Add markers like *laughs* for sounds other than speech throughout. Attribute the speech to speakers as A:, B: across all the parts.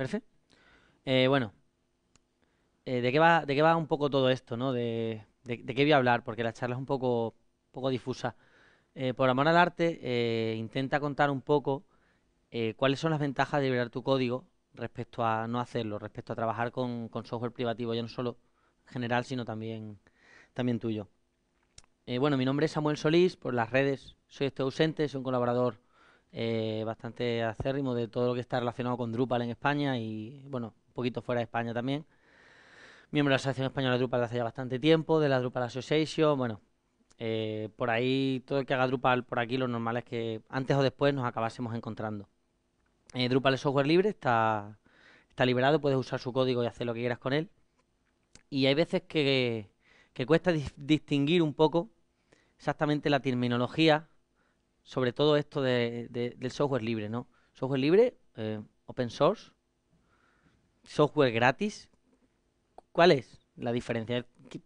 A: Perfecto. Eh, bueno, eh, ¿de, qué va, ¿de qué va un poco todo esto? ¿no? De, de, qué voy a hablar? Porque la charla es un poco, poco difusa. Eh, por amor al arte, intenta contar un poco cuáles son las ventajas de liberar tu código respecto a no hacerlo, respecto a trabajar con, software privativo, ya no solo general, sino también, también tuyo. bueno, mi nombre es Samuel Solís, por las redes soy este ausente, soy un colaborador eh, bastante acérrimo de todo lo que está relacionado con Drupal en España y, bueno, un poquito fuera de España también. Miembro de la Asociación Española de Drupal hace ya bastante tiempo, de la Drupal Association, bueno, eh, por ahí, todo el que haga Drupal por aquí, lo normal es que antes o después nos acabásemos encontrando. Eh, Drupal es software libre, está, está liberado, puedes usar su código y hacer lo que quieras con él. Y hay veces que, que cuesta distinguir un poco exactamente la terminología sobre todo esto de, del software libre, ¿no? Software libre, eh, open source, software gratis. ¿Cuál es la diferencia? ¿Qué,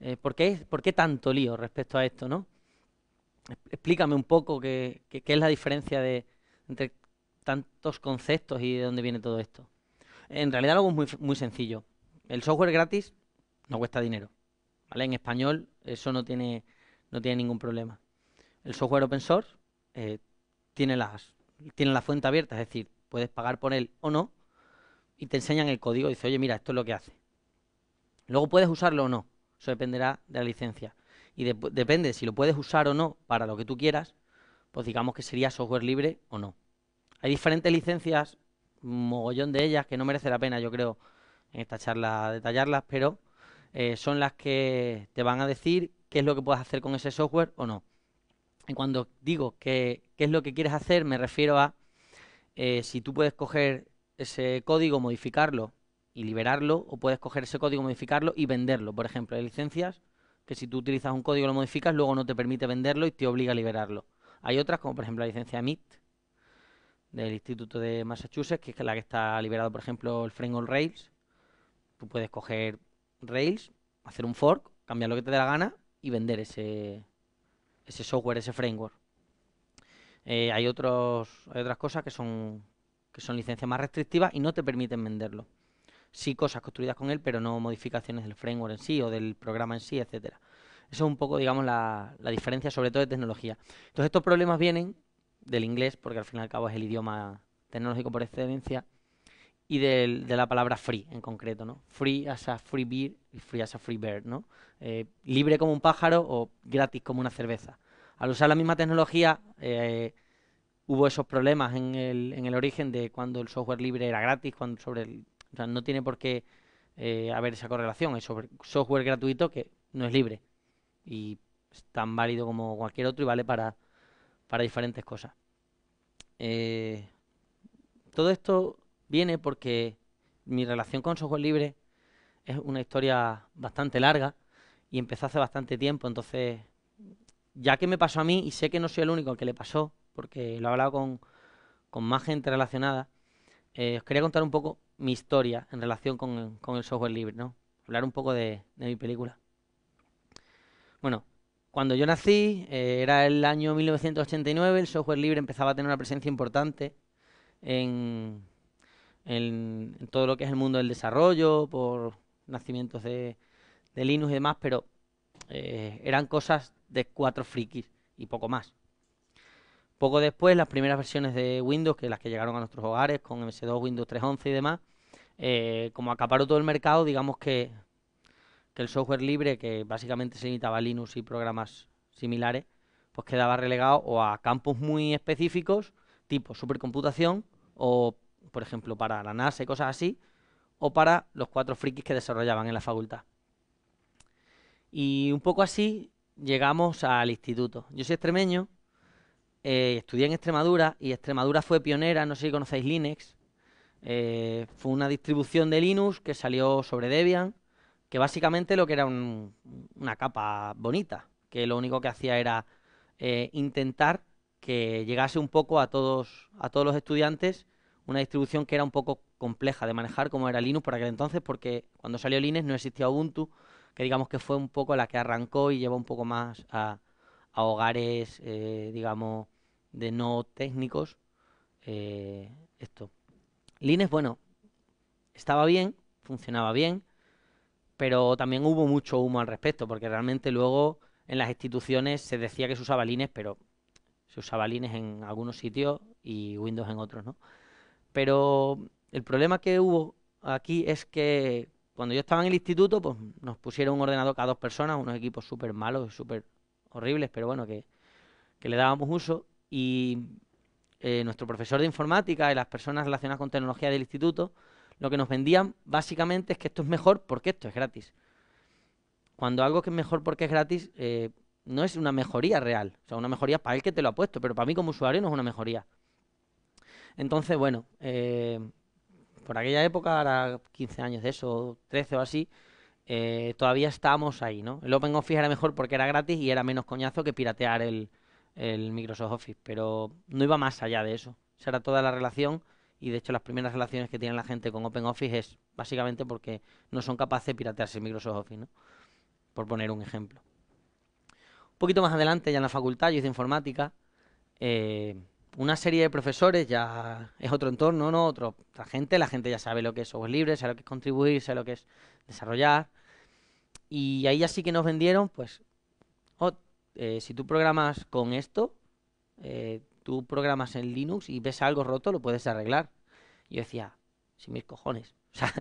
A: eh, ¿por, por qué tanto lío respecto a esto, no? Explícame un poco qué, qué, es la diferencia de, entre tantos conceptos y de dónde viene todo esto. En realidad algo muy, muy sencillo. El software gratis no cuesta dinero. ¿vale? En español eso no tiene, no tiene ningún problema el software open source eh, tiene, las, tiene la fuente abierta, es decir, puedes pagar por él o no, y te enseñan el código y dice, oye, mira, esto es lo que hace. Luego puedes usarlo o no, eso dependerá de la licencia. Y depende si lo puedes usar o no para lo que tú quieras, pues digamos que sería software libre o no. Hay diferentes licencias, un mogollón de ellas, que no merece la pena, yo creo, en esta charla detallarlas, pero eh, son las que te van a decir qué es lo que puedes hacer con ese software o no. Y cuando digo qué es lo que quieres hacer, me refiero a eh, si tú puedes coger ese código, modificarlo y liberarlo, o puedes coger ese código, modificarlo y venderlo. Por ejemplo, hay licencias que si tú utilizas un código y lo modificas, luego no te permite venderlo y te obliga a liberarlo. Hay otras, como por ejemplo la licencia MIT del Instituto de Massachusetts, que es la que está liberado, por ejemplo, el framework Rails. Tú puedes coger Rails, hacer un fork, cambiar lo que te dé la gana y vender ese, ese software, ese framework. Eh, hay, otros, hay otras cosas que son, que son licencias más restrictivas y no te permiten venderlo. Sí cosas construidas con él, pero no modificaciones del framework en sí o del programa en sí, etcétera. Eso es un poco, digamos, la, la diferencia, sobre todo de tecnología. Entonces, estos problemas vienen del inglés, porque al fin y al cabo es el idioma tecnológico por excelencia, y de, la palabra free en concreto, ¿no? Free as a free beer y free as a free bird, ¿no? Eh, libre como un pájaro o gratis como una cerveza. Al usar la misma tecnología eh, hubo esos problemas en el, origen de cuando el software libre era gratis, cuando sobre el, o sea, no tiene por qué eh, haber esa correlación. Es software gratuito que no es libre y es tan válido como cualquier otro y vale para, para diferentes cosas. todo esto viene porque mi relación con software libre es una historia bastante larga y empezó hace bastante tiempo. Entonces, ya que me pasó a mí, y sé que no soy el único al que le pasó, porque lo he hablado con, más gente relacionada, eh, os quería contar un poco mi historia en relación con, el software libre, ¿no? Hablar un poco de, mi película. Bueno, cuando yo nací, eh, era el año 1989, el software libre empezaba a tener una presencia importante en, en, todo lo que es el mundo del desarrollo, por nacimientos de, Linux y demás, pero eh, eran cosas de cuatro frikis y poco más. Poco después, las primeras versiones de Windows, que las que llegaron a nuestros hogares con MS2, Windows 3.11 y demás, eh, como acaparó todo el mercado, digamos que, que, el software libre, que básicamente se limitaba a Linux y programas similares, pues quedaba relegado o a campos muy específicos, tipo supercomputación o por ejemplo, para la NASA y cosas así, o para los cuatro frikis que desarrollaban en la facultad. Y un poco así llegamos al instituto. Yo soy extremeño, eh, estudié en Extremadura y Extremadura fue pionera, no sé si conocéis Linux, eh, fue una distribución de Linux que salió sobre Debian, que básicamente lo que era una capa bonita, que lo único que hacía era eh, intentar que llegase un poco a todos, a todos los estudiantes una distribución que era un poco compleja de manejar como era Linux para aquel entonces, porque cuando salió Linux no existía Ubuntu, que digamos que fue un poco la que arrancó y llevó un poco más a, hogares, eh, digamos, de no técnicos. Eh, esto. Linux, bueno, estaba bien, funcionaba bien, pero también hubo mucho humo al respecto, porque realmente luego en las instituciones se decía que se usaba Linux, pero se usaba Linux en algunos sitios y Windows en otros, ¿no? Pero el problema que hubo aquí es que cuando yo estaba en el instituto, pues nos pusieron un ordenador cada dos personas, unos equipos súper malos, súper horribles, pero bueno, que, le dábamos uso. Y eh, nuestro profesor de informática y las personas relacionadas con tecnología del instituto, lo que nos vendían básicamente es que esto es mejor porque esto es gratis. Cuando algo que es mejor porque es gratis eh, no es una mejoría real, o sea, una mejoría para el que te lo ha puesto, pero para mí como usuario no es una mejoría. Entonces, bueno, eh, por aquella época, ahora 15 años de eso, 13 o así, eh, todavía estábamos ahí, ¿no? El Open era mejor porque era gratis y era menos coñazo que piratear el, Microsoft Office, pero no iba más allá de eso. Esa era toda la relación y de hecho las primeras relaciones que tiene la gente con OpenOffice es básicamente porque no son capaces de piratearse el Microsoft Office, ¿no? Por poner un ejemplo. Un poquito más adelante, ya en la facultad, yo hice informática. Eh, una serie de profesores ya es otro entorno, ¿no? Otra gente, la gente ya sabe lo que es software libre, sabe lo que es contribuir, sabe lo que es desarrollar. Y ahí ya sí que nos vendieron, pues, oh, eh, si tú programas con esto, eh, tú programas en Linux y ves algo roto, lo puedes arreglar. yo decía, sin mis cojones. *laughs* O sea,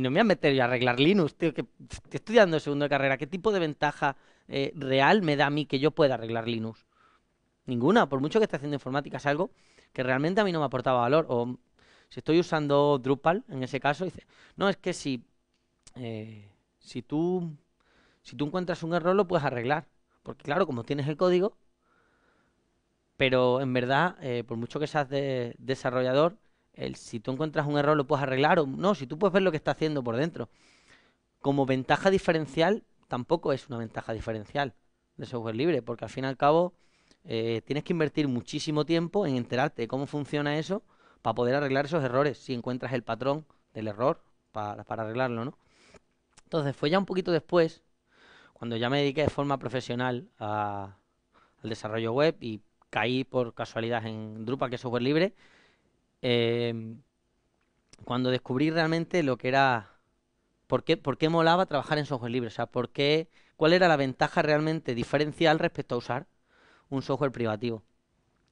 A: no me a meter yo a arreglar Linux, tío, que estoy estudiando segundo de carrera. ¿Qué tipo de ventaja eh, real me da a mí que yo pueda arreglar Linux? Ninguna, por mucho que esté haciendo informática, es algo que realmente a mí no me aportaba valor. O si estoy usando Drupal, en ese caso, dice, no, es que si, eh, si, tú, si tú encuentras un error lo puedes arreglar. Porque claro, como tienes el código, pero en verdad, eh, por mucho que seas desarrollador, el, si tú encuentras un error lo puedes arreglar o no, si tú puedes ver lo que está haciendo por dentro. Como ventaja diferencial, tampoco es una ventaja diferencial de software libre, porque al fin y al cabo eh, tienes que invertir muchísimo tiempo en enterarte de cómo funciona eso para poder arreglar esos errores, si encuentras el patrón del error para, arreglarlo, ¿no? Entonces fue ya un poquito después, cuando ya me dediqué de forma profesional al desarrollo web y caí por casualidad en Drupal, que es software libre, em, cuando descubrí realmente lo que era, por qué, por qué molaba trabajar en software libre, o sea, por qué, cuál era la ventaja realmente diferencial respecto a usar un software privativo.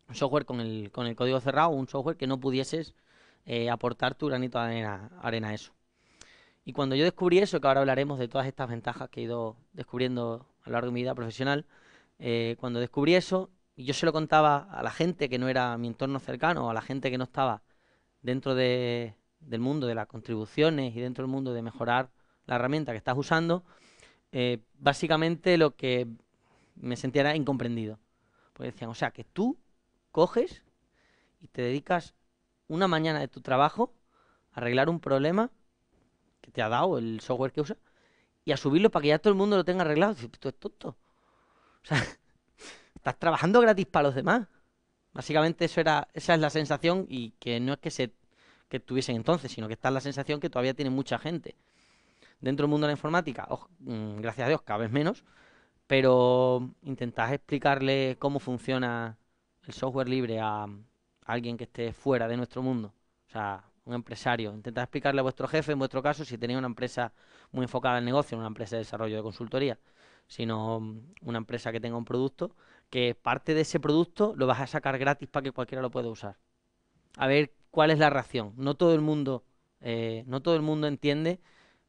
A: Un software con el, código cerrado, un software que no pudieses eh, aportar tu granito de arena, a eso. Y cuando yo descubrí eso, que ahora hablaremos de todas estas ventajas que he ido descubriendo a lo largo de mi vida profesional, eh, cuando descubrí eso, y yo se lo contaba a la gente que no era mi entorno cercano, a la gente que no estaba dentro del mundo de las contribuciones y dentro del mundo de mejorar la herramienta que estás usando, eh, básicamente lo que me sentía era incomprendido decían, o sea, que tú coges y te dedicas una mañana de tu trabajo a arreglar un problema que te ha dado el software que usa y a subirlo para que ya todo el mundo lo tenga arreglado. Tú es tonto. O sea, *laughs* estás trabajando gratis para los demás. Básicamente eso era, esa es la sensación y que no es que se que tuviesen entonces, sino que está la sensación que todavía tiene mucha gente. Dentro del mundo de la informática, mm, gracias a Dios, cada vez menos, pero intentad explicarle cómo funciona el software libre a alguien que esté fuera de nuestro mundo, o sea, un empresario. Intentad explicarle a vuestro jefe, en vuestro caso, si tenéis una empresa muy enfocada al negocio, una empresa de desarrollo de consultoría, sino mm, una empresa que tenga un producto, que parte de ese producto lo vas a sacar gratis para que cualquiera lo pueda usar. A ver cuál es la reacción. No todo el mundo, eh, no todo el mundo entiende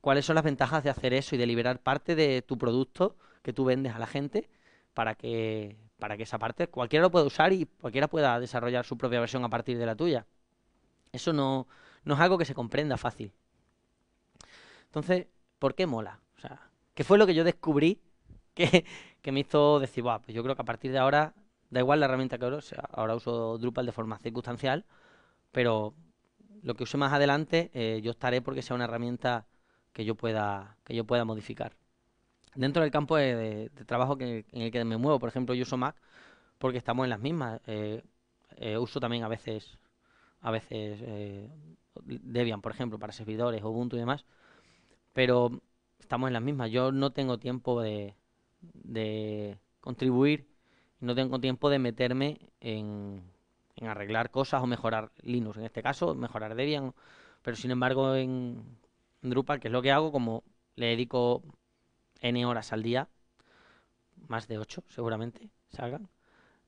A: cuáles son las ventajas de hacer eso y de liberar parte de tu producto que tú vendes a la gente para que, para que esa parte cualquiera lo pueda usar y cualquiera pueda desarrollar su propia versión a partir de la tuya. Eso no, no es algo que se comprenda fácil. Entonces, ¿por qué mola? O sea, ¿qué fue lo que yo descubrí que, que me hizo decir, pues yo creo que a partir de ahora, da igual la herramienta que ahora, ahora uso Drupal de forma circunstancial, pero lo que use más adelante, eh, yo estaré porque sea una herramienta que yo pueda, que yo pueda modificar dentro del campo de, trabajo en el que me muevo. Por ejemplo, yo uso Mac porque estamos en las mismas. Eh, eh, uso también a veces, a veces eh, Debian, por ejemplo, para servidores, Ubuntu y demás. Pero estamos en las mismas. Yo no tengo tiempo de, de contribuir, no tengo tiempo de meterme en, en arreglar cosas o mejorar Linux. En este caso, mejorar Debian. Pero sin embargo, en Drupal, que es lo que hago, como le dedico N horas al día, más de 8 seguramente salgan.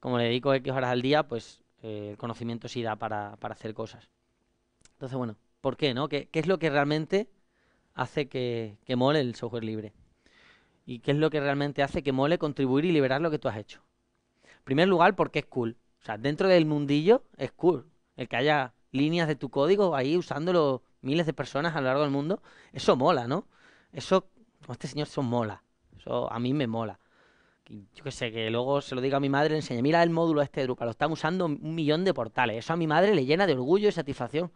A: Como le dedico X horas al día, pues eh, el conocimiento sí da para, hacer cosas. Entonces, bueno, ¿por qué? No? ¿Qué, es lo que realmente hace que, que mole el software libre? ¿Y qué es lo que realmente hace que mole contribuir y liberar lo que tú has hecho? En primer lugar, porque es cool. O sea, dentro del mundillo es cool. El que haya líneas de tu código ahí usándolo miles de personas a lo largo del mundo, eso mola, ¿no? Eso este señor eso mola. Eso a mí me mola. Yo qué sé, que luego se lo diga a mi madre, le enseñe, mira el módulo este de Drupal, lo están usando un millón de portales. Eso a mi madre le llena de orgullo y satisfacción.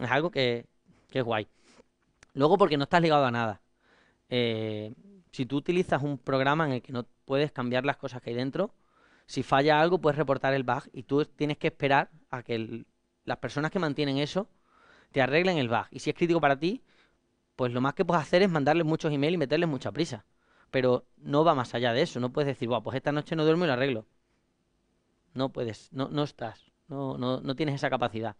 A: Es algo que, es guay. Luego porque no estás ligado a nada. Eh, si tú utilizas un programa en el que no puedes cambiar las cosas que hay dentro, si falla algo puedes reportar el bug y tú tienes que esperar a que las personas que mantienen eso te arreglen el bug. Y si es crítico para ti, pues lo más que puedes hacer es mandarles muchos emails y meterles mucha prisa. Pero no va más allá de eso. No puedes decir, pues esta noche no duermo y lo arreglo. No puedes, no, no estás, no, no, tienes esa capacidad.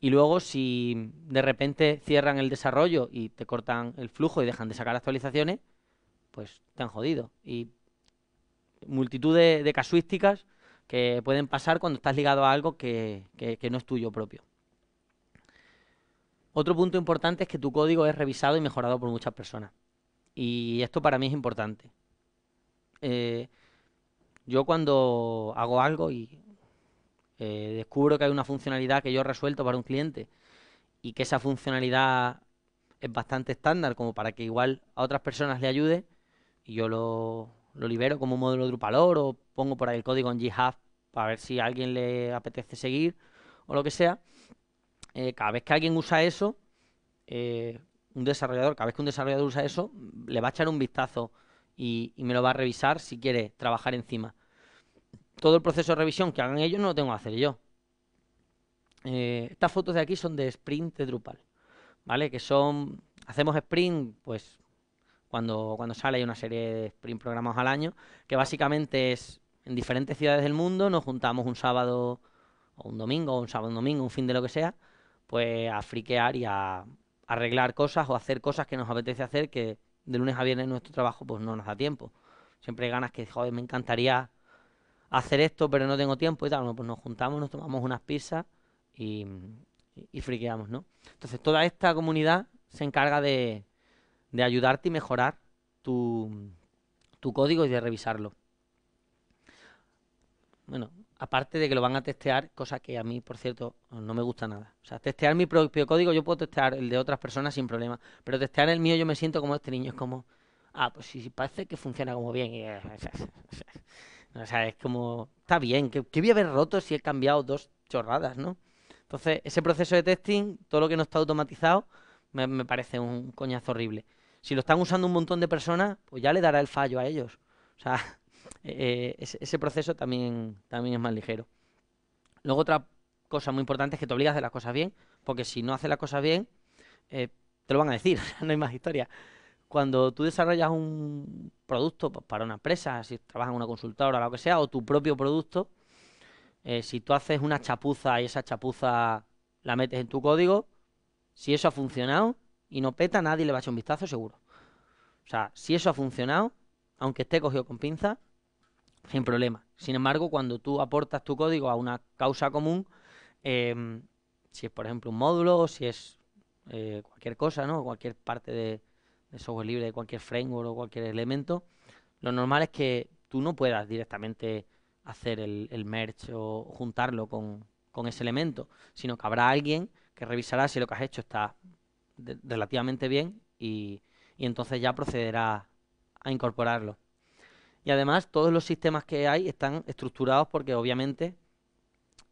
A: Y luego, si de repente cierran el desarrollo y te cortan el flujo y dejan de sacar actualizaciones, pues te han jodido. Y multitud de, casuísticas que pueden pasar cuando estás ligado a algo que no es tuyo propio. Otro punto importante es que tu código es revisado y mejorado por muchas personas. Y esto para mí es importante. Eh, yo cuando hago algo y eh, descubro que hay una funcionalidad que yo he resuelto para un cliente y que esa funcionalidad es bastante estándar como para que igual a otras personas le ayude y yo lo, libero como un modelo Drupalor o pongo por ahí el código en GitHub para ver si a alguien le apetece seguir o lo que sea. Eh, cada vez que alguien usa eso, eh, un desarrollador, cada vez que un desarrollador usa eso, le va a echar un vistazo y, me lo va a revisar si quiere trabajar encima. Todo el proceso de revisión que hagan ellos no lo tengo que hacer yo. Eh, estas fotos de aquí son de sprint de Drupal, ¿vale? Que son, hacemos sprint, pues cuando, cuando sale hay una serie de sprint programados al año, que básicamente es en diferentes ciudades del mundo, nos juntamos un sábado o un domingo, o un sábado, un domingo, un fin de lo que sea, pues a friquear y a, arreglar cosas o hacer cosas que nos apetece hacer que de lunes a viernes nuestro trabajo pues no nos da tiempo. Siempre hay ganas que, me encantaría hacer esto, pero no tengo tiempo y tal. Bueno, pues nos juntamos, nos tomamos unas pizzas y, friqueamos, ¿no? Entonces toda esta comunidad se encarga de, ayudarte y mejorar tu, tu código y de revisarlo. Bueno, aparte de que lo van a testear, cosa que a mí, por cierto, no me gusta nada. O sea, testear mi propio código, yo puedo testear el de otras personas sin problema, pero testear el mío yo me siento como este niño, es como, ah, pues sí, parece que funciona como bien. Y, *laughs* o, sea, es como, está bien, ¿qué voy a haber roto si he cambiado dos chorradas, ¿no? Entonces, ese proceso de testing, todo lo que no está automatizado, me, me parece un coñazo horrible. Si lo están usando un montón de personas, pues ya le dará el fallo a ellos. O sea, eh, ese, proceso también, también es más ligero. Luego otra cosa muy importante es que te obligas a hacer las cosas bien, porque si no haces las cosas bien, eh, te lo van a decir, *laughs* no hay más historia. Cuando tú desarrollas un producto pues, para una empresa, si trabajas en una consultora, o lo que sea, o tu propio producto, eh, si tú haces una chapuza y esa chapuza la metes en tu código, si eso ha funcionado y no peta, nadie le va a echar un vistazo seguro. O sea, si eso ha funcionado, aunque esté cogido con pinza, sin problema. Sin embargo, cuando tú aportas tu código a una causa común, em, si es por ejemplo un módulo, o si es eh, cualquier cosa, ¿no? cualquier parte de, software libre, de cualquier framework o cualquier elemento, lo normal es que tú no puedas directamente hacer el, merge o juntarlo con, con, ese elemento, sino que habrá alguien que revisará si lo que has hecho está relativamente bien y entonces ya procederá a incorporarlo. Y además todos los sistemas que hay están estructurados porque obviamente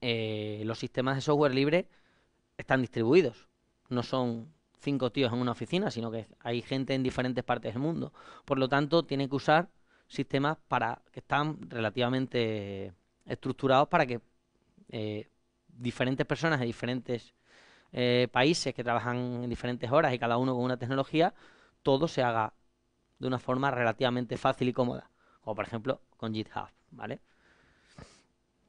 A: eh, los sistemas de software libre están distribuidos. No son cinco tíos en una oficina, sino que hay gente en diferentes partes del mundo. Por lo tanto, tiene que usar sistemas para que están relativamente estructurados para que eh, diferentes personas de diferentes eh, países que trabajan en diferentes horas y cada uno con una tecnología, todo se haga de una forma relativamente fácil y cómoda. O, por ejemplo con GitHub, ¿vale?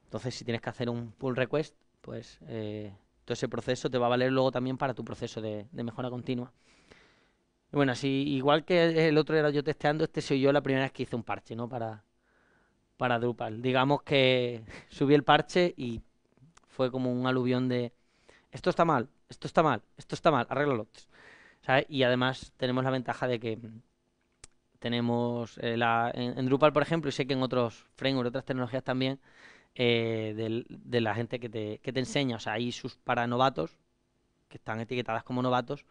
A: Entonces, si tienes que hacer un pull request, pues eh, todo ese proceso te va a valer luego también para tu proceso de, mejora continua. bueno, así, igual que el otro era yo testeando, este soy yo la primera vez que hice un parche, ¿no? Para, para Drupal. Digamos que *laughs* subí el parche y fue como un aluvión de esto está mal, esto está mal, esto está mal, arréglalo. ¿sabes? Y además tenemos la ventaja de que tenemos eh, en, Drupal, por ejemplo, y sé que en otros frameworks, otras tecnologías también, eh, de la gente que te, que te, enseña. O sea, hay sus para novatos, que están etiquetadas como novatos,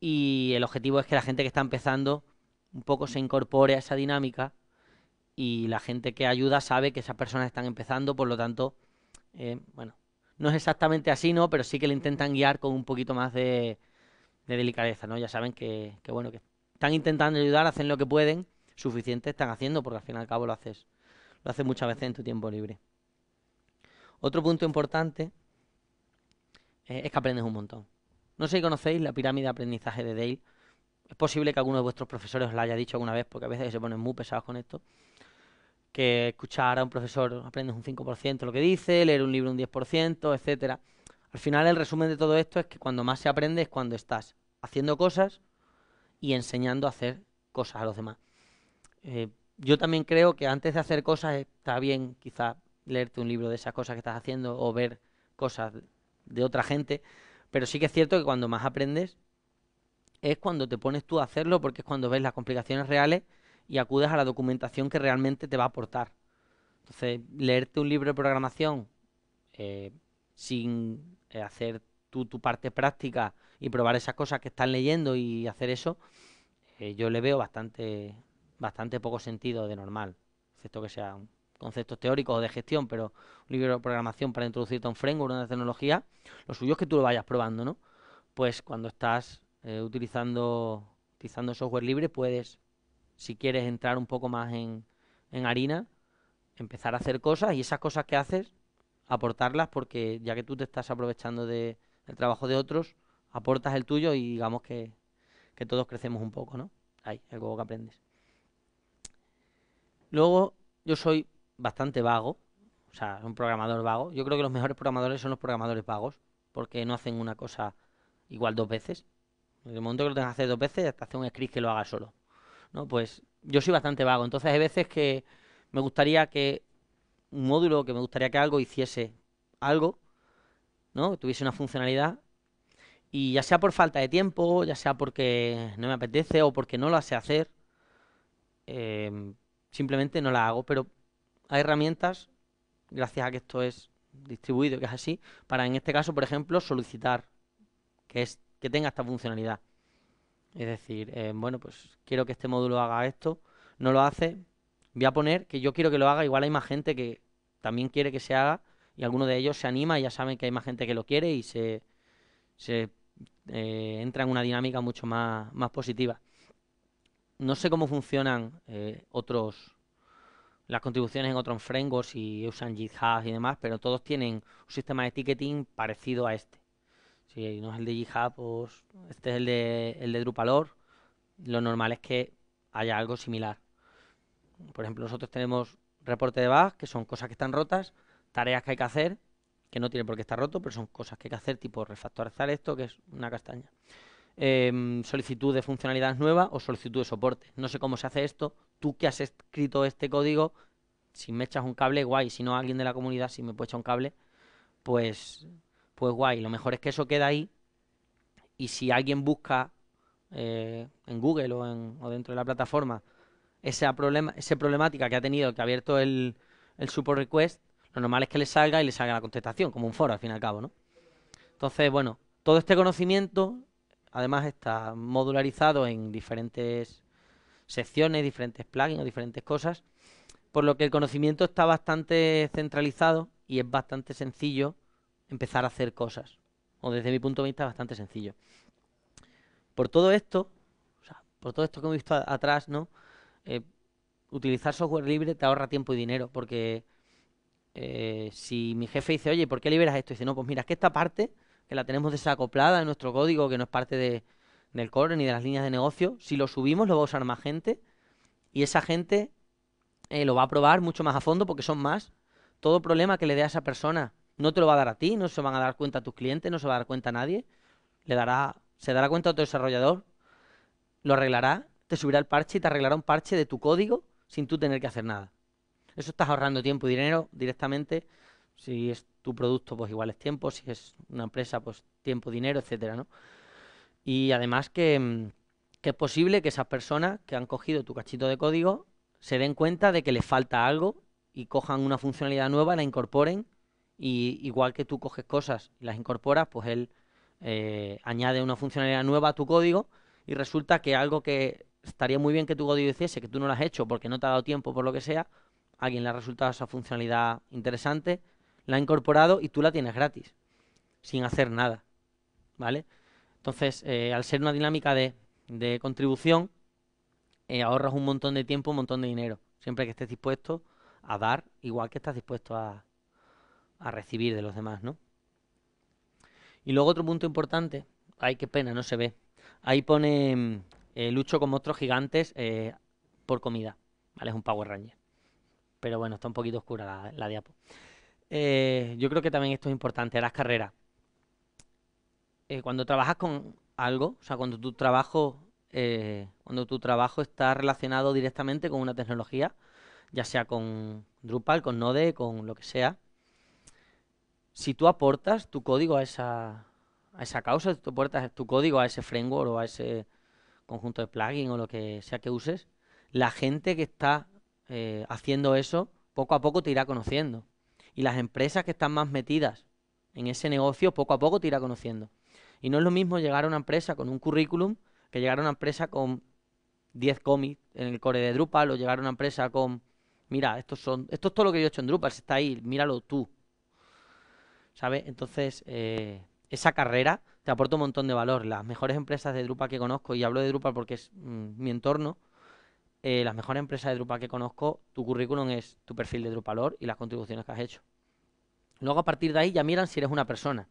A: y el objetivo es que la gente que está empezando un poco se incorpore a esa dinámica y la gente que ayuda sabe que esas personas están empezando, por lo tanto, eh, bueno, no es exactamente así, ¿no? Pero sí que le intentan guiar con un poquito más de, delicadeza, ¿no? Ya saben que, que bueno, que están intentando ayudar, hacen lo que pueden, suficiente están haciendo, porque al fin y al cabo lo haces, lo haces muchas veces en tu tiempo libre. Otro punto importante eh, es que aprendes un montón. No sé si conocéis la pirámide de aprendizaje de Dale. Es posible que alguno de vuestros profesores os la haya dicho alguna vez, porque a veces se ponen muy pesados con esto. Que escuchar a un profesor aprendes un 5% lo que dice, leer un libro un 10%, etcétera. Al final el resumen de todo esto es que cuando más se aprende es cuando estás haciendo cosas, y enseñando a hacer cosas a los demás. Eh, yo también creo que antes de hacer cosas está bien quizá leerte un libro de esas cosas que estás haciendo o ver cosas de otra gente, pero sí que es cierto que cuando más aprendes es cuando te pones tú a hacerlo porque es cuando ves las complicaciones reales y acudes a la documentación que realmente te va a aportar. Entonces, leerte un libro de programación eh, sin eh, hacer tu, parte práctica y probar esas cosas que están leyendo y hacer eso, eh, yo le veo bastante, bastante poco sentido de normal, excepto que sean conceptos teóricos o de gestión, pero un libro de programación para introducirte a un framework, una tecnología, lo suyo es que tú lo vayas probando, ¿no? Pues cuando estás eh, utilizando, utilizando software libre puedes, si quieres entrar un poco más en, en harina, empezar a hacer cosas y esas cosas que haces, aportarlas porque ya que tú te estás aprovechando de, el trabajo de otros, aportas el tuyo y digamos que, todos crecemos un poco, ¿no? Ahí, algo que aprendes. Luego, yo soy bastante vago, o sea, un programador vago. Yo creo que los mejores programadores son los programadores vagos, porque no hacen una cosa igual dos veces. En el momento que lo tengas que hacer dos veces, hasta hace un script que lo haga solo. ¿No? Pues yo soy bastante vago, entonces hay veces que me gustaría que un módulo, que me gustaría que algo hiciese algo, ¿no? Tuviese una funcionalidad y ya sea por falta de tiempo, ya sea porque no me apetece o porque no lo sé hacer, em, simplemente no la hago. Pero hay herramientas, gracias a que esto es distribuido, que es así, para en este caso, por ejemplo, solicitar que, es, que tenga esta funcionalidad. Es decir, eh, bueno, pues quiero que este módulo haga esto, no lo hace, voy a poner que yo quiero que lo haga, igual hay más gente que también quiere que se haga y alguno de ellos se anima y ya saben que hay más gente que lo quiere y se, eh, entra en una dinámica mucho más, positiva. No sé cómo funcionan eh, otros las contribuciones en otros frameworks y usan GitHub y demás, pero todos tienen un sistema de ticketing parecido a este. Si no es el de GitHub, pues, este es el de, el de Drupalor. Lo normal es que haya algo similar. Por ejemplo, nosotros tenemos reporte de bugs, que son cosas que están rotas, tareas que hay que hacer, que no tiene por qué estar roto, pero son cosas que hay que hacer, tipo refactorizar esto, que es una castaña. Em, solicitud de funcionalidades nuevas o solicitud de soporte. No sé cómo se hace esto. Tú que has escrito este código, si me echas un cable, guay. Si no, alguien de la comunidad, si me puede echar un cable, pues, pues guay. Lo mejor es que eso queda ahí. Y si alguien busca eh, en Google o, dentro de la plataforma esa, problema, problemática que ha tenido, que ha abierto el, el support request, lo normal es que le salga y le salga la contestación, como un foro al fin y al cabo, ¿no? Entonces, bueno, todo este conocimiento además está modularizado en diferentes secciones, diferentes plugins o diferentes cosas, por lo que el conocimiento está bastante centralizado y es bastante sencillo empezar a hacer cosas. O desde mi punto de vista, bastante sencillo. Por todo esto, o sea, por todo esto que hemos visto atrás, ¿no? Eh, utilizar software libre te ahorra tiempo y dinero, porque eh, si mi jefe dice, oye, ¿por qué liberas esto? Y dice, no, pues mira, es que esta parte, que la tenemos desacoplada en nuestro código, que no es parte de, del core ni de las líneas de negocio, si lo subimos lo va a usar más gente y esa gente eh, lo va a probar mucho más a fondo porque son más. Todo problema que le dé a esa persona no te lo va a dar a ti, no se van a dar cuenta a tus clientes, no se va a dar cuenta a nadie. Le dará, se dará cuenta a tu desarrollador, lo arreglará, te subirá el parche y te arreglará un parche de tu código sin tú tener que hacer nada. Eso estás ahorrando tiempo y dinero directamente. Si es tu producto, pues igual es tiempo. Si es una empresa, pues tiempo, dinero, etcétera, ¿no? Y además mm, que, es posible que esas personas que han cogido tu cachito de código se den cuenta de que les falta algo y cojan una funcionalidad nueva, la incorporen y igual que tú coges cosas y las incorporas, pues él eh, añade una funcionalidad nueva a tu código y resulta que algo que estaría muy bien que tu código hiciese, que tú no lo has hecho porque no te ha dado tiempo por lo que sea, Alguien le ha resultado esa funcionalidad interesante, la ha incorporado y tú la tienes gratis, sin hacer nada. ¿Vale? Entonces, eh, al ser una dinámica de, contribución, eh, ahorras un montón de tiempo, un montón de dinero, siempre que estés dispuesto a dar, igual que estás dispuesto a, recibir de los demás, ¿no? Y luego otro punto importante, ay, qué pena, no se ve. Ahí pone mm, eh, lucho con otros gigantes por comida, ¿vale? Es un Power Ranger pero bueno, está un poquito oscura la, diapo. Eh, yo creo que también esto es importante, las carreras. Eh, cuando trabajas con algo, o sea, cuando tu trabajo, eh, cuando tu trabajo está relacionado directamente con una tecnología, ya sea con Drupal, con Node, con lo que sea, si tú aportas tu código a esa, a esa causa, tú aportas tu código a ese framework o a ese conjunto de plugin o lo que sea que uses, la gente que está eh, haciendo eso, poco a poco te irá conociendo. Y las empresas que están más metidas en ese negocio, poco a poco te irá conociendo. Y no es lo mismo llegar a una empresa con un currículum que llegar a una empresa con 10 cómics en el core de Drupal o llegar a una empresa con, mira, estos son, esto es todo lo que yo he hecho en Drupal, está ahí, míralo tú. ¿Sabes? Entonces, eh, esa carrera te aporta un montón de valor. Las mejores empresas de Drupal que conozco, y hablo de Drupal porque es mm, mi entorno, eh, las mejores empresas de Drupal que conozco, tu currículum es tu perfil de Drupalor y las contribuciones que has hecho. Luego a partir de ahí ya miran si eres una persona.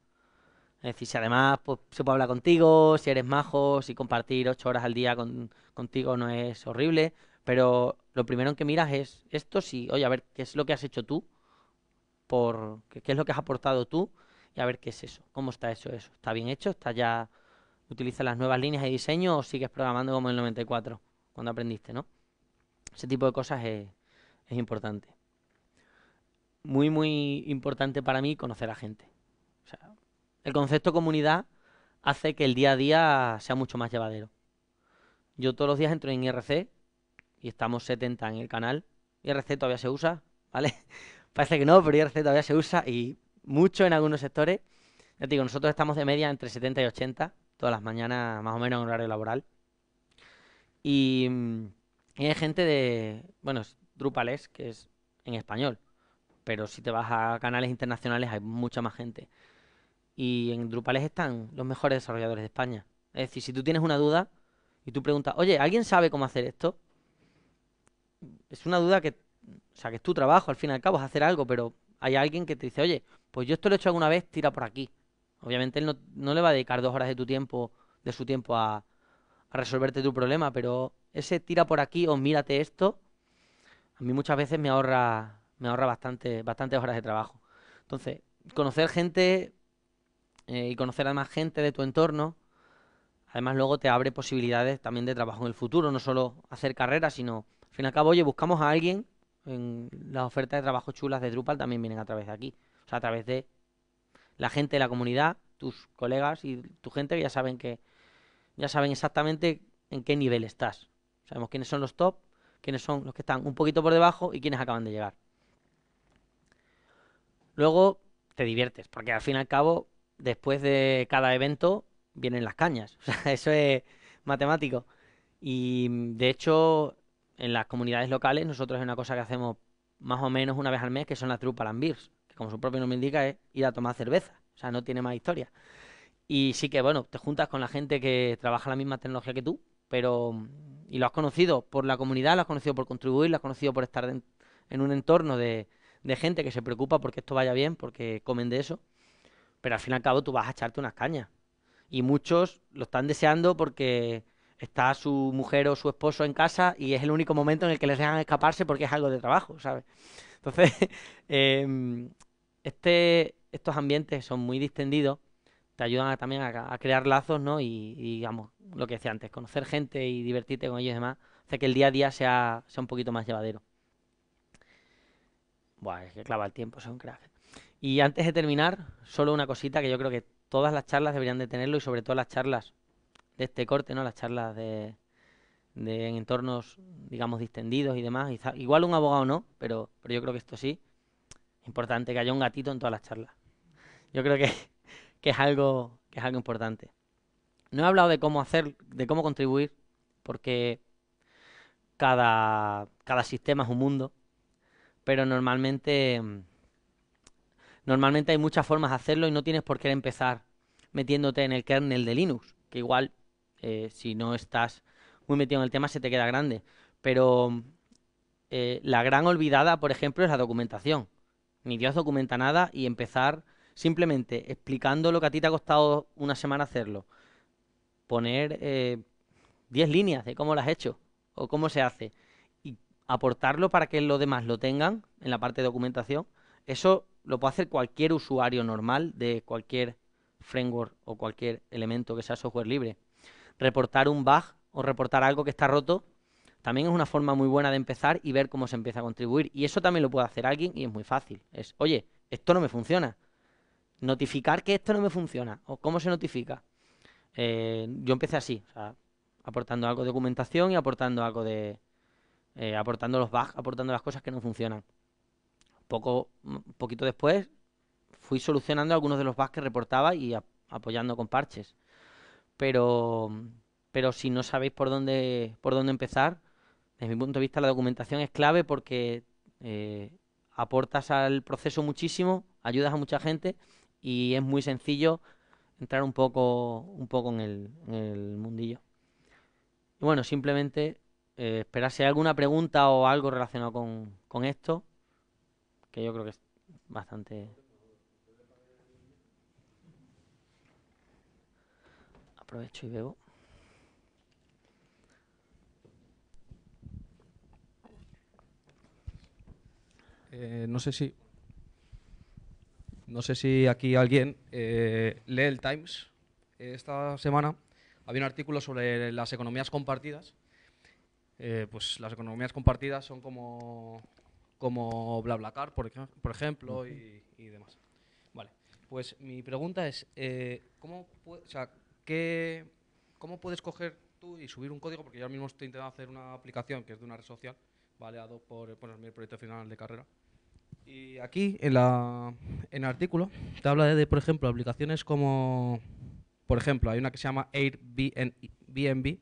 A: Es decir, si además pues, se puede hablar contigo, si eres majo, si compartir ocho horas al día con, contigo no es horrible, pero lo primero en que miras es esto, si, oye, a ver, ¿qué es lo que has hecho tú? Por, ¿Qué es lo que has aportado tú? Y a ver qué es eso, cómo está hecho eso. ¿Está bien hecho? ¿Está ya... ¿Utilizas las nuevas líneas de diseño o sigues programando como en el 94, cuando aprendiste, no? Ese tipo de cosas es, importante. Muy, muy importante para mí conocer a gente. el concepto comunidad hace que el día a día sea mucho más llevadero. Yo todos los días entro en IRC y estamos 70 en el canal. IRC todavía se usa, ¿vale? *laughs* Parece que no, pero IRC todavía se usa y mucho en algunos sectores. Ya digo, nosotros estamos de media entre 70 y 80 todas las mañanas, más o menos en horario laboral. Y mm, y hay gente de, bueno, Drupal es, que es en español, pero si te vas a canales internacionales hay mucha más gente. Y en Drupal están los mejores desarrolladores de España. Es decir, si tú tienes una duda y tú preguntas, oye, ¿alguien sabe cómo hacer esto? Es una duda que, o sea, que es tu trabajo, al fin y al cabo, es hacer algo, pero hay alguien que te dice, oye, pues yo esto lo he hecho alguna vez, tira por aquí. Obviamente él no, no le va a dedicar dos horas de tu tiempo, de su tiempo a, a resolverte tu problema, pero ese tira por aquí o mírate esto, a mí muchas veces me ahorra, me ahorra bastante, bastantes horas de trabajo. Entonces, conocer gente eh, y conocer a más gente de tu entorno, además luego te abre posibilidades también de trabajo en el futuro, no solo hacer carreras, sino, al fin y al cabo, oye, buscamos a alguien, en las ofertas de trabajo chulas de Drupal también vienen a través de aquí, o sea, a través de la gente de la comunidad, tus colegas y tu gente ya saben que ya saben exactamente en qué nivel estás. Sabemos quiénes son los top, quiénes son los que están un poquito por debajo y quiénes acaban de llegar. Luego te diviertes, porque al fin y al cabo, después de cada evento, vienen las cañas. *laughs* eso es matemático. Y de hecho, en las comunidades locales, nosotros es una cosa que hacemos más o menos una vez al mes, que son las trupa beers que como su propio nombre indica, es ir a tomar cerveza. O sea, no tiene más historia. Y sí que, bueno, te juntas con la gente que trabaja la misma tecnología que tú, pero. Y lo has conocido por la comunidad, lo has conocido por contribuir, lo has conocido por estar en, un entorno de, gente que se preocupa porque esto vaya bien, porque comen de eso. Pero al fin y al cabo tú vas a echarte unas cañas. Y muchos lo están deseando porque está su mujer o su esposo en casa y es el único momento en el que les dejan escaparse porque es algo de trabajo, ¿sabes? Entonces, *laughs* em, este, estos ambientes son muy distendidos te ayudan también a, crear lazos, ¿no? Y, digamos, lo que decía antes, conocer gente y divertirte con ellos y demás, hace que el día a día sea, un poquito más llevadero. Buah, es que clava el tiempo, son Y antes de terminar, solo una cosita que yo creo que todas las charlas deberían de tenerlo y sobre todo las charlas de este corte, ¿no? Las charlas de, en entornos, digamos, distendidos y demás. Igual un abogado no, pero, pero yo creo que esto sí. Importante que haya un gatito en todas las charlas. Yo creo que que es algo, que es algo importante. No he hablado de cómo hacer, de cómo contribuir, porque cada, cada sistema es un mundo, pero normalmente, normalmente hay muchas formas de hacerlo y no tienes por qué empezar metiéndote en el kernel de Linux, que igual eh, si no estás muy metido en el tema se te queda grande. Pero eh, la gran olvidada, por ejemplo, es la documentación. Ni Dios documenta nada y empezar Simplemente explicando lo que a ti te ha costado una semana hacerlo. Poner 10 eh, líneas de cómo las has hecho o cómo se hace. Y aportarlo para que los demás lo tengan en la parte de documentación. Eso lo puede hacer cualquier usuario normal de cualquier framework o cualquier elemento que sea software libre. Reportar un bug o reportar algo que está roto también es una forma muy buena de empezar y ver cómo se empieza a contribuir. Y eso también lo puede hacer alguien y es muy fácil. Es, oye, esto no me funciona notificar que esto no me funciona. ¿O cómo se notifica? Eh, yo empecé así, aportando algo de documentación y aportando algo de... Eh, aportando los bugs, aportando las cosas que no funcionan. Poco, mm, poquito después fui solucionando algunos de los bugs que reportaba y apoyando con parches. Pero, pero si no sabéis por dónde, por dónde empezar, desde mi punto de vista la documentación es clave porque eh, aportas al proceso muchísimo, ayudas a mucha gente y es muy sencillo entrar un poco, un poco en, el, mundillo. Y bueno, simplemente eh, esperarse alguna pregunta o algo relacionado con, esto, que yo creo que es bastante... Aprovecho
B: y bebo. Eh, no sé si no sé si aquí alguien eh, lee el Times esta semana. Había un artículo sobre las economías compartidas. Eh, pues las economías compartidas son como, como BlaBlaCar, por, por ejemplo, y, demás. Vale, pues mi pregunta es, eh, ¿cómo, ¿cómo puedes coger tú y subir un código? Porque yo ahora mismo estoy intentando hacer una aplicación que es de una red social, valeado por, por mi proyecto final de carrera. Y aquí, en, la, en el artículo, te habla de, por ejemplo, aplicaciones como, por ejemplo, hay una que se llama Airbnb,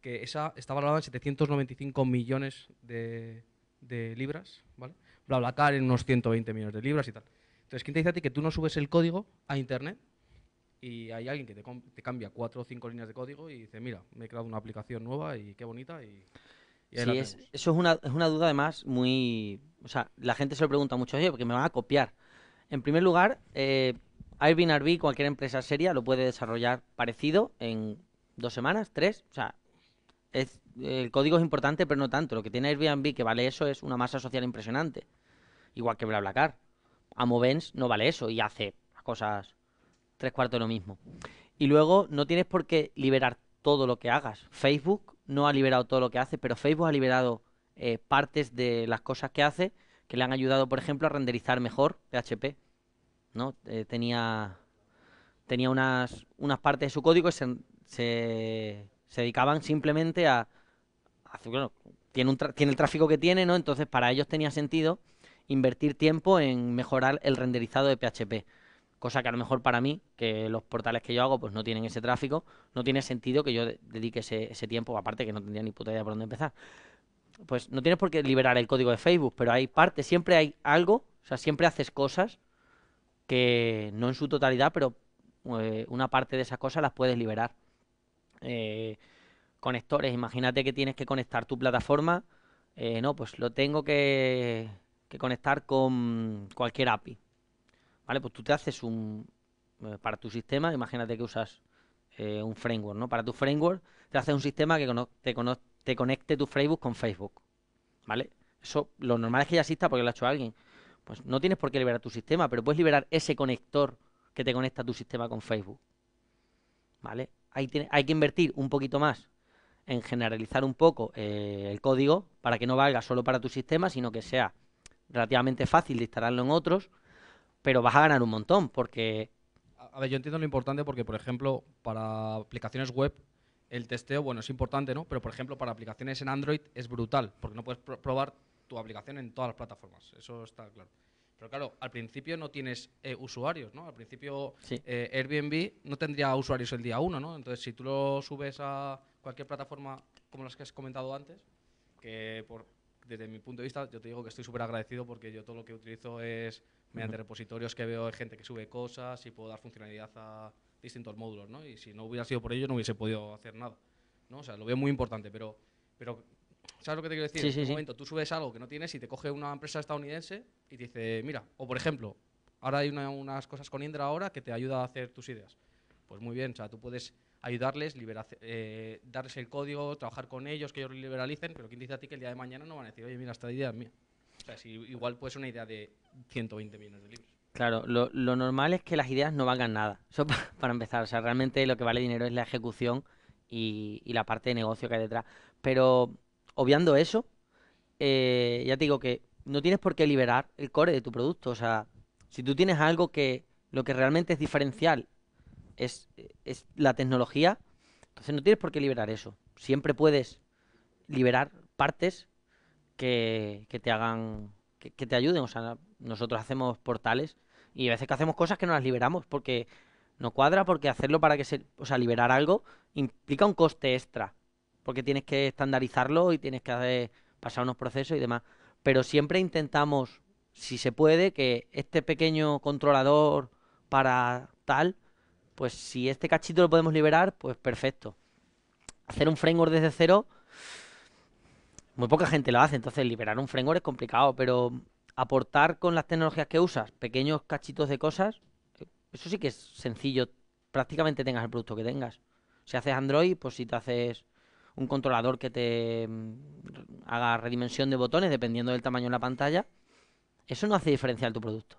B: que esa está valorada en 795 millones de, de libras, ¿vale? BlaBlaCar en unos 120 millones de libras y tal. Entonces, ¿quién te dice a ti que tú no subes el código a internet y hay alguien que te, te cambia cuatro o cinco líneas de código y dice, mira, me he creado una aplicación nueva y qué bonita y sí, eso
A: es una, es una duda además muy... O sea, la gente se lo pregunta mucho, a oye, porque me van a copiar. En primer lugar, Airbnb, eh, cualquier empresa seria, lo puede desarrollar parecido en dos semanas, tres. O sea, es, el código es importante, pero no tanto. Lo que tiene Airbnb que vale eso es una masa social impresionante. Igual que BlaBlaCar. Amovens no vale eso y hace cosas tres cuartos de lo mismo. Y luego no tienes por qué liberar todo lo que hagas. Facebook no ha liberado todo lo que hace, pero Facebook ha liberado eh, partes de las cosas que hace que le han ayudado, por ejemplo, a renderizar mejor PHP. ¿no? Eh, tenía tenía unas, unas partes de su código que se, dedicaban simplemente a... bueno, tiene, tiene el tráfico que tiene, ¿no? Entonces para ellos tenía sentido invertir tiempo en mejorar el renderizado de PHP cosa que a lo mejor para mí, que los portales que yo hago pues no tienen ese tráfico, no tiene sentido que yo dedique ese, tiempo, aparte que no tendría ni puta idea por dónde empezar. Pues no tienes por qué liberar el código de Facebook, pero hay parte, siempre hay algo, o sea, siempre haces cosas que no en su totalidad, pero eh, una parte de esas cosas las puedes liberar. Eh, conectores, imagínate que tienes que conectar tu plataforma, eh, no, pues lo tengo que conectar con cualquier API, ¿vale? Pues tú te haces un... Eh, para tu sistema, imagínate que usas eh, un framework, ¿no? Para tu framework te haces un sistema que te, conecte tu Facebook con Facebook, ¿vale? Eso lo normal es que ya exista porque lo ha hecho alguien. Pues no tienes por qué liberar tu sistema, pero puedes liberar ese conector que te conecta tu sistema con Facebook, ¿vale? hay que invertir un poquito más en generalizar un poco eh, el código para que no valga solo para tu sistema, sino que sea relativamente fácil de instalarlo en otros
B: pero vas a ganar un montón porque... A ver, yo entiendo lo importante porque, por ejemplo, para aplicaciones web el testeo, bueno, es importante, ¿no? Pero, por ejemplo, para aplicaciones en Android es brutal porque no puedes probar tu aplicación en todas las plataformas, eso está claro. Pero claro, al principio no tienes eh, usuarios, ¿no? Al principio eh, Airbnb no tendría usuarios el día uno, ¿no? Entonces, si tú lo subes a cualquier plataforma como las que has comentado antes, que por, desde mi punto de vista, yo te digo que estoy súper agradecido porque yo todo lo que utilizo es mediante repositorios que veo de gente que sube cosas y puedo dar funcionalidad a distintos módulos, ¿no? Y si no hubiera sido por ello no hubiese podido hacer nada, ¿no? O sea, lo veo muy importante, pero, pero ¿sabes lo que te quiero decir? en un momento tú subes algo que no tienes y te coge una empresa estadounidense y te dice, mira, o por ejemplo, ahora hay unas cosas con Indra ahora que te ayuda a hacer tus ideas. Pues muy bien, o sea, tú puedes ayudarles, eh, darles el código, trabajar con ellos, que ellos liberalicen, pero ¿quién dice a ti que el día de mañana no van a decir, oye, mira, esta idea es mía? igual pues una idea de 120 millones de libros.
A: Claro, lo, normal es que las ideas no valgan nada. Eso *laughs* para, empezar. O sea, realmente lo que vale dinero es la ejecución y, la parte de negocio que hay detrás. Pero obviando eso, eh, ya te digo que no tienes por qué liberar el core de tu producto. O sea, si tú tienes algo que lo que realmente es diferencial es, es la tecnología, entonces no tienes por qué liberar eso. Siempre puedes liberar partes que, te hagan, que, te ayuden. O sea, nosotros hacemos portales y a veces que hacemos cosas que no las liberamos porque no cuadra, porque hacerlo para que se, o sea, liberar algo implica un coste extra, porque tienes que estandarizarlo y tienes que hacer, pasar unos procesos y demás. Pero siempre intentamos, si se puede, que este pequeño controlador para tal, pues si este cachito lo podemos liberar, pues perfecto. Hacer un framework desde cero muy poca gente lo hace, entonces liberar un framework es complicado, pero aportar con las tecnologías que usas pequeños cachitos de cosas, eso sí que es sencillo, prácticamente tengas el producto que tengas. Si haces Android, pues si te haces un controlador que te mm, haga redimensión de botones dependiendo del tamaño de la pantalla, eso no hace diferencia diferenciar tu producto.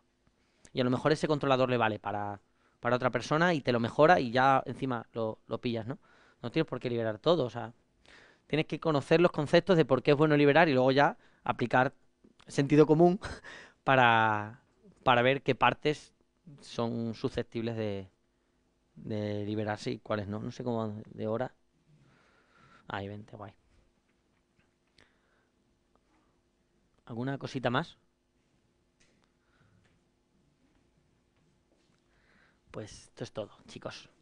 A: Y a lo mejor ese controlador le vale para, para otra persona y te lo mejora y ya encima lo, lo pillas, ¿no? No tienes por qué liberar todo, o sea, tienes que conocer los conceptos de por qué es bueno liberar y luego ya aplicar sentido común *laughs* para, ver qué partes son susceptibles de, de liberarse y cuáles no. No sé cómo de hora. Ahí, vente, guay. ¿Alguna cosita más? Pues esto es todo, chicos.